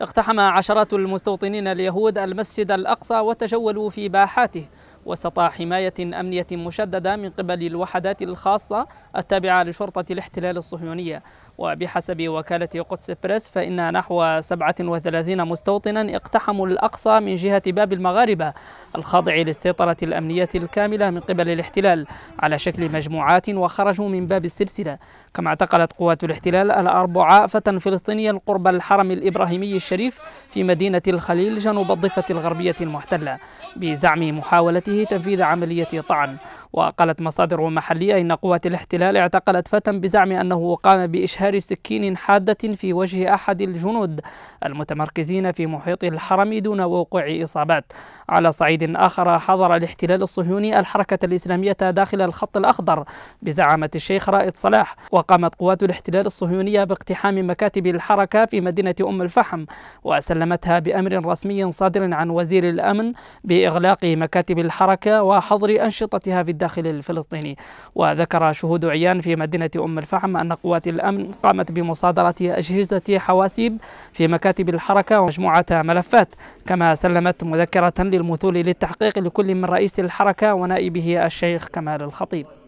اقتحم عشرات المستوطنين اليهود المسجد الأقصى وتجولوا في باحاته وسط حماية أمنية مشددة من قبل الوحدات الخاصة التابعة لشرطة الاحتلال الصهيونية وبحسب وكالة قدس بريس فإن نحو 37 مستوطنا اقتحموا الأقصى من جهة باب المغاربة الخاضع للسيطرة الأمنية الكاملة من قبل الاحتلال على شكل مجموعات وخرجوا من باب السلسلة كما اعتقلت قوات الاحتلال الأربعاء فتى فلسطينيا قرب الحرم الإبراهيمي الشريف في مدينة الخليل جنوب الضفة الغربية المحتلة بزعم محاولته تنفيذ عملية طعن وقالت مصادر محلية إن قوات الاحتلال اعتقلت فتى بزعم أنه قام بإشهار سكين حادة في وجه أحد الجنود المتمركزين في محيط الحرم دون وقوع إصابات على صعيد آخر حظر الاحتلال الصهيوني الحركة الإسلامية داخل الخط الأخضر بزعامة الشيخ رائد صلاح وقامت قوات الاحتلال الصهيونية باقتحام مكاتب الحركة في مدينة أم الفحم وسلمتها بأمر رسمي صادر عن وزير الأمن بإغلاق مكاتب الحركة الحركة وحظر أنشطتها في الداخل الفلسطيني وذكر شهود عيان في مدينة أم الفحم أن قوات الأمن قامت بمصادرة أجهزة حواسيب في مكاتب الحركة ومجموعة ملفات كما سلمت مذكرة للمثول للتحقيق لكل من رئيس الحركة ونائبه الشيخ كمال الخطيب